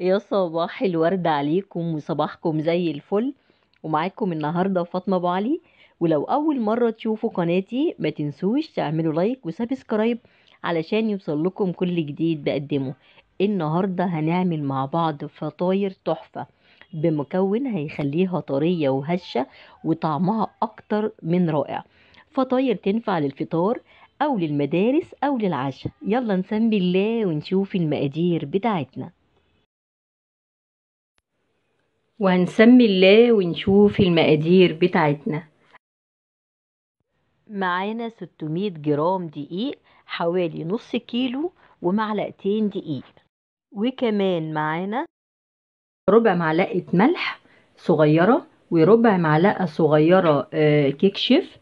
يا صباح الورد عليكم وصباحكم زي الفل ومعاكم النهارده فاطمه ابو علي ولو اول مره تشوفوا قناتي ما تنسوش تعملوا لايك وسبسكرايب علشان يوصل لكم كل جديد بقدمه النهارده هنعمل مع بعض فطاير تحفه بمكون هيخليها طريه وهشه وطعمها اكتر من رائع فطاير تنفع للفطار او للمدارس او للعشاء يلا نسمي الله ونشوف المقادير بتاعتنا وهنسمي الله ونشوف المقادير بتاعتنا معانا 600 جرام دقيق حوالي نص كيلو ومعلقتين دقيق وكمان معانا ربع معلقة ملح صغيرة وربع معلقة صغيرة آه، كيك شيف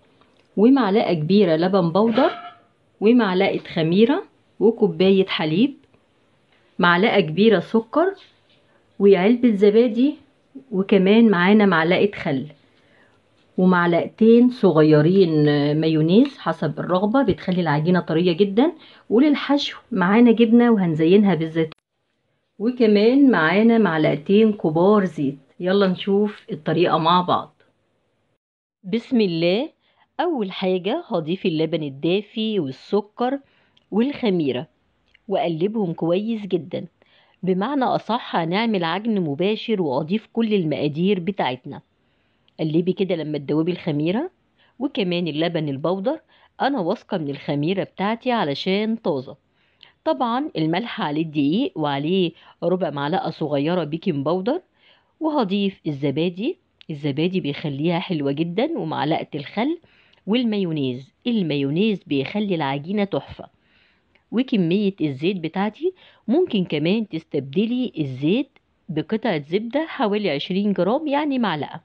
ومعلقة كبيرة لبن بودر ومعلقة خميرة وكوباية حليب معلقة كبيرة سكر وعلبة زبادي وكمان معانا معلقة خل ومعلقتين صغيرين آه، مايونيز حسب الرغبة بتخلي العجينة طرية جدا وللحشو معانا جبنة وهنزينها بالزيتون وكمان معانا معلقتين كبار زيت يلا نشوف الطريقة مع بعض بسم الله أول حاجة هضيف اللبن الدافي والسكر والخميرة وأقلبهم كويس جدا بمعنى أصح هنعمل عجن مباشر وأضيف كل المقادير بتاعتنا قلبي كده لما تدوبي الخميرة وكمان اللبن البودر أنا واثقة من الخميرة بتاعتي علشان طازة طبعا الملح عليه الدقيق وعليه ربع معلقة صغيرة بيكنج بودر وهضيف الزبادي الزبادي بيخليها حلوة جدا ومعلقة الخل والمايونيز المايونيز بيخلي العجينة تحفة وكمية الزيت بتاعتي ممكن كمان تستبدلي الزيت بقطعة زبدة حوالي عشرين جرام يعني معلقة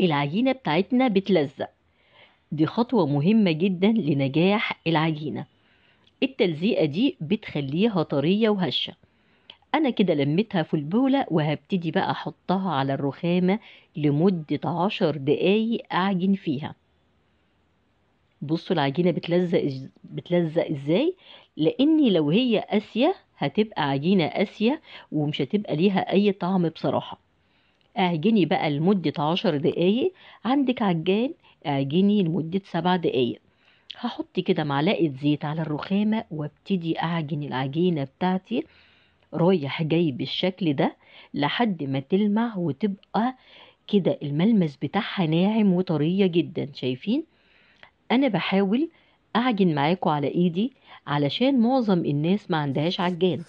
العجينة بتاعتنا بتلزق دي خطوة مهمة جدا لنجاح العجينة التلزيقة دي بتخليها طرية وهشة أنا كده لميتها في البولة وهبتدي بقى أحطها على الرخامة لمدة عشر دقايق أعجن فيها بصوا العجينة بتلزق بتلزق ازاي لان لو هي قاسية هتبقى عجينة قاسية ومش هتبقى ليها اي طعم بصراحة اعجني بقى لمدة عشر دقايق عندك عجان اعجني لمدة سبع دقايق هحط كده معلقة زيت على الرخامة وابتدي اعجن العجينة بتاعتي رايح جاي بالشكل ده لحد ما تلمع وتبقى كده الملمس بتاعها ناعم وطرية جدا شايفين؟ انا بحاول اعجن معاكوا على ايدي علشان معظم الناس ما عندهاش عجان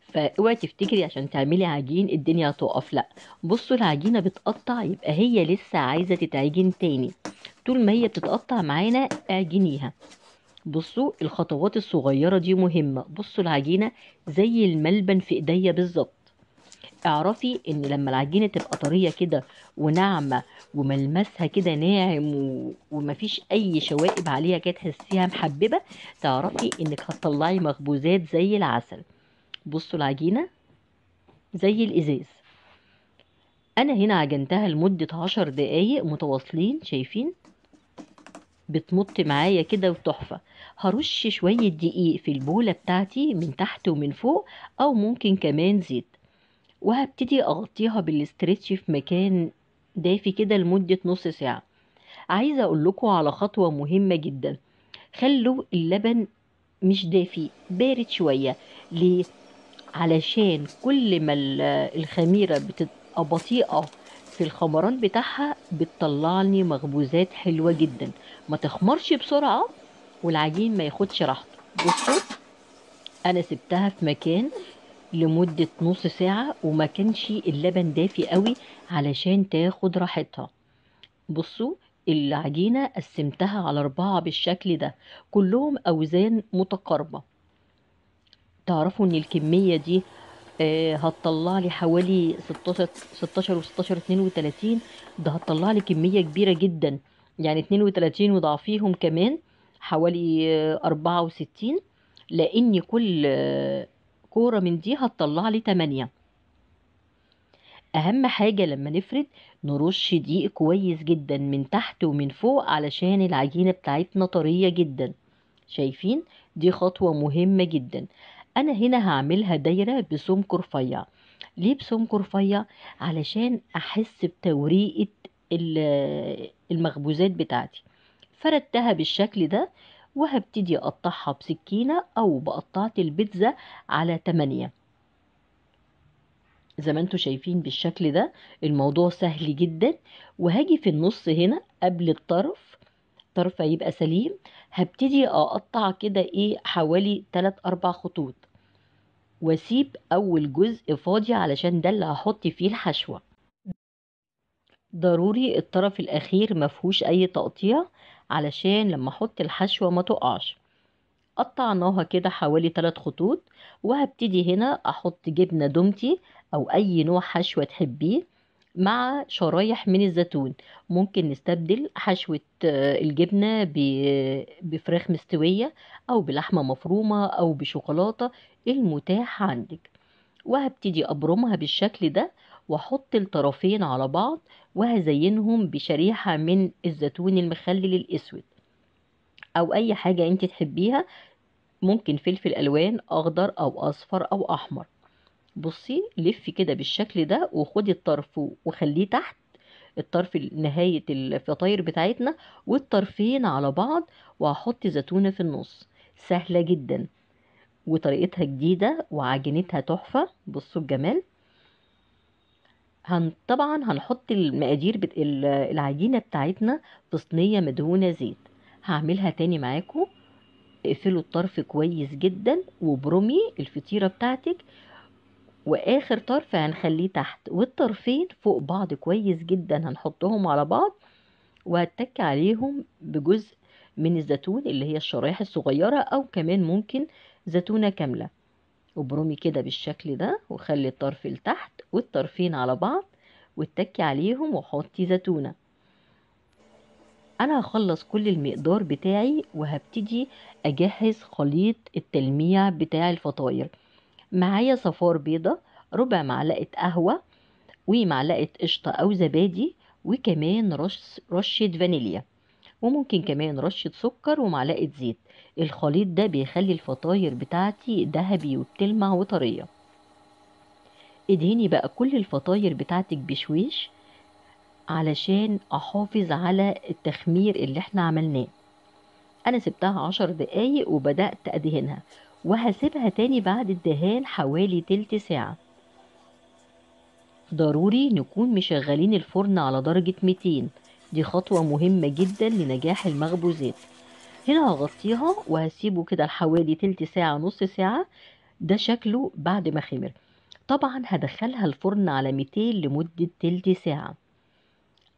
فاوعي تفتكري عشان تعملي عجين الدنيا هتقف لا بصوا العجينه بتقطع يبقى هي لسه عايزه تتعجن تاني طول ما هي بتتقطع معانا اعجنيها بصوا الخطوات الصغيره دي مهمه بصوا العجينه زي الملبن في ايديا بالظبط اعرفي ان لما العجينه تبقى طريه كده وناعمه وملمسها كده ناعم و... ومفيش اي شوائب عليها كده تحسيها محببه تعرفي انك هتطلعي مخبوزات زي العسل بصوا العجينه زي الازاز انا هنا عجنتها لمده عشر دقايق متواصلين شايفين بتمط معايا كده وتحفة هرش شوية دقيق في البولة بتاعتي من تحت ومن فوق أو ممكن كمان زيت وهبتدي اغطيها بالاسترتش في مكان دافي كده لمدة نص ساعة عايزة اقول لكم على خطوة مهمة جدا خلوا اللبن مش دافي بارد شوية ليه؟ علشان كل ما الخميرة بتبقى بطيئة في الخمران بتاعها لي مخبوزات حلوة جدا ما تخمرش بسرعة والعجين ما ياخدش راحته بصوا انا سبتها في مكان لمدة نص ساعة وما كانش اللبن دافي قوي علشان تاخد راحتها بصوا العجينة قسمتها على أربعة بالشكل ده كلهم أوزان متقاربة تعرفوا إن الكمية دي آه، هتطلع لي حوالي 16 وستاشر و16 32 ده هتطلع لي كمية كبيرة جدا يعني 32 وضعفيهم كمان حوالي آه، أربعة 64 لأن كل كورة من دي هتطلع لي تمانية اهم حاجة لما نفرد نرش دقيق كويس جدا من تحت ومن فوق علشان العجينة بتاعتنا طرية جدا شايفين دي خطوة مهمة جدا انا هنا هعملها دايرة بسمك رفيع ليه بسمك رفيع علشان احس بتوريقة المخبوزات بتاعتي فردتها بالشكل ده وهبتدي أقطعها بسكينة أو بقطعة البيتزا على تمانية زي ما انتم شايفين بالشكل ده الموضوع سهل جدا وهاجي في النص هنا قبل الطرف الطرف هيبقى سليم هبتدي اقطع كده ايه حوالي 3 اربع خطوط واسيب اول جزء فاضي علشان ده اللي هحط فيه الحشوه ضروري الطرف الاخير مفهوش اي تقطيع علشان لما احط الحشوة ما تقعش قطعناها كده حوالي تلات خطوط وهبتدي هنا احط جبنة دومتي او اي نوع حشوة تحبيه مع شرايح من الزيتون ممكن نستبدل حشوة آه، الجبنة بفراخ مستوية او بلحمة مفرومة او بشوكولاتة المتاح عندك وهبتدي ابرمها بالشكل ده واحط الطرفين على بعض وهزينهم بشريحة من الزيتون المخلل الاسود او اي حاجة انت تحبيها ممكن فلفل الوان اخضر او اصفر او احمر بصي لفي كده بالشكل ده وخدي الطرف وخليه تحت الطرف نهاية الفطاير بتاعتنا والطرفين على بعض وهحط زيتونة في النص سهلة جدا وطريقتها جديدة وعجنتها تحفة بصوا الجمال هن طبعا هنحط المقادير بت... العجينة بتاعتنا في صينية مدهونة زيت هعملها تاني معاكم اقفلوا الطرف كويس جدا وبرمي الفطيرة بتاعتك واخر طرف هنخليه تحت والطرفين فوق بعض كويس جدا هنحطهم على بعض وهتك عليهم بجزء من الزيتون اللي هي الشرايح الصغيرة او كمان ممكن زيتونة كاملة وبرمي كده بالشكل ده وخلي الطرف لتحت والطرفين على بعض واتكي عليهم وحطي زيتونة انا هخلص كل المقدار بتاعي وهبتدي اجهز خليط التلميع بتاع الفطاير معايا صفار بيضة ربع معلقة قهوة ومعلقة قشطة او زبادي وكمان رش رشة فانيليا وممكن كمان رشة سكر ومعلقة زيت الخليط ده بيخلي الفطاير بتاعتي ذهبي وبتلمع وطرية ادهني بقى كل الفطاير بتاعتك بشويش علشان احافظ على التخمير اللي احنا عملناه انا سبتها عشر دقايق وبدأت ادهنها وهسيبها تاني بعد الدهان حوالي تلت ساعة ضروري نكون مشغلين الفرن على درجة 200 دي خطوة مهمة جدا لنجاح المخبوزات هنا هغطيها وهسيبه كده لحوالي تلت ساعة نص ساعة ده شكله بعد ما خمر طبعا هدخلها الفرن على 200 لمدة تلت ساعة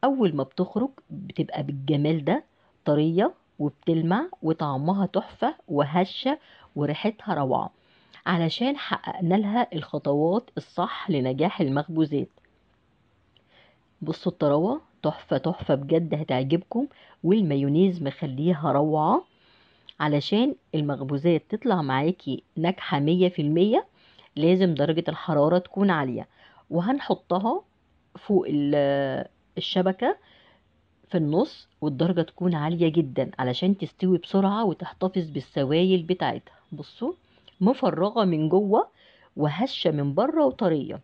أول ما بتخرج بتبقى بالجمال ده طرية وبتلمع وطعمها تحفة وهشة وريحتها روعة علشان حققنا لها الخطوات الصح لنجاح المخبوزات بصوا الطراوة تحفة تحفة بجد هتعجبكم والمايونيز مخليها روعة علشان المخبوزات تطلع معاكي ناجحة مية في المية لازم درجة الحرارة تكون عالية وهنحطها فوق الشبكة في النص والدرجة تكون عالية جدا علشان تستوي بسرعة وتحتفظ بالسوائل بتاعتها بصوا مفرغة من جوه وهشة من بره وطرية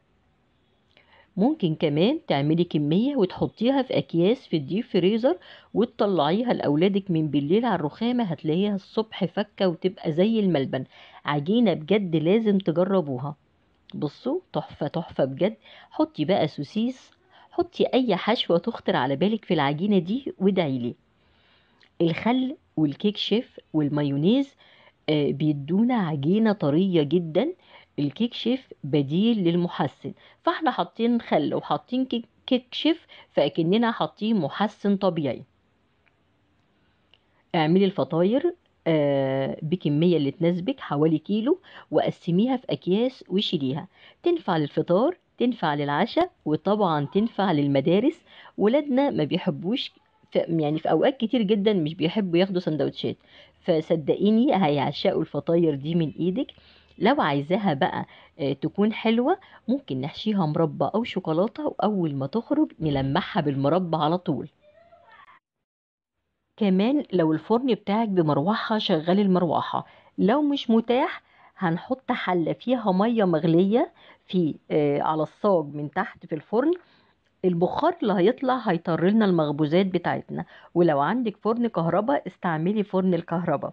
ممكن كمان تعملي كمية وتحطيها في أكياس في الديب فريزر وتطلعيها لأولادك من بالليل على الرخامة هتلاقيها الصبح فكة وتبقى زي الملبن عجينة بجد لازم تجربوها بصوا تحفة تحفة بجد حطي بقى سوسيس حطي أي حشوة تخطر على بالك في العجينة دي وادعيلي الخل والكيك شيف والمايونيز آه، بيدونا عجينة طرية جدا الكيك شيف بديل للمحسن فاحنا حاطين خل وحاطين كيك, كيك شيف فاكننا حاطين محسن طبيعي اعملي الفطاير آه، بكمية اللي تناسبك حوالي كيلو وقسميها في أكياس وشيليها تنفع للفطار تنفع للعشاء وطبعا تنفع للمدارس ولادنا ما بيحبوش يعني في أوقات كتير جدا مش بيحبوا ياخدوا سندوتشات فصدقيني هيعشقوا الفطاير دي من إيدك لو عايزاها بقى آه، تكون حلوة ممكن نحشيها مربى أو شوكولاتة وأول ما تخرج نلمعها بالمربى على طول كمان لو الفرن بتاعك بمروحة شغال المروحة لو مش متاح هنحط حلة فيها مية مغلية في آه، على الصاج من تحت في الفرن البخار اللي هيطلع هيطرلنا المخبوزات بتاعتنا ولو عندك فرن كهرباء استعملي فرن الكهرباء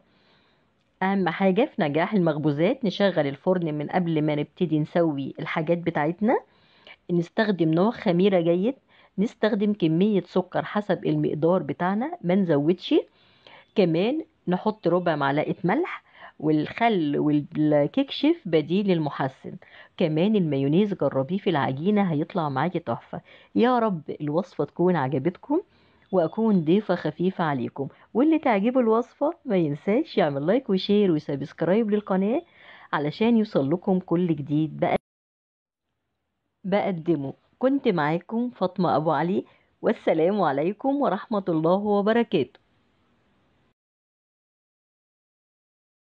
أهم حاجة في نجاح المخبوزات نشغل الفرن من قبل ما نبتدي نسوي الحاجات بتاعتنا نستخدم نوع خميرة جيد نستخدم كمية سكر حسب المقدار بتاعنا ما نزودش كمان نحط ربع معلقة ملح والخل والكيكشف بديل المحسن كمان المايونيز جربيه في العجينة هيطلع معاكي تحفة يا رب الوصفة تكون عجبتكم وأكون ضيفة خفيفة عليكم واللي تعجبه الوصفة ما ينساش يعمل لايك وشير وسبسكرايب للقناة علشان يوصل لكم كل جديد بقى بقدمه كنت معاكم فاطمة أبو علي والسلام عليكم ورحمة الله وبركاته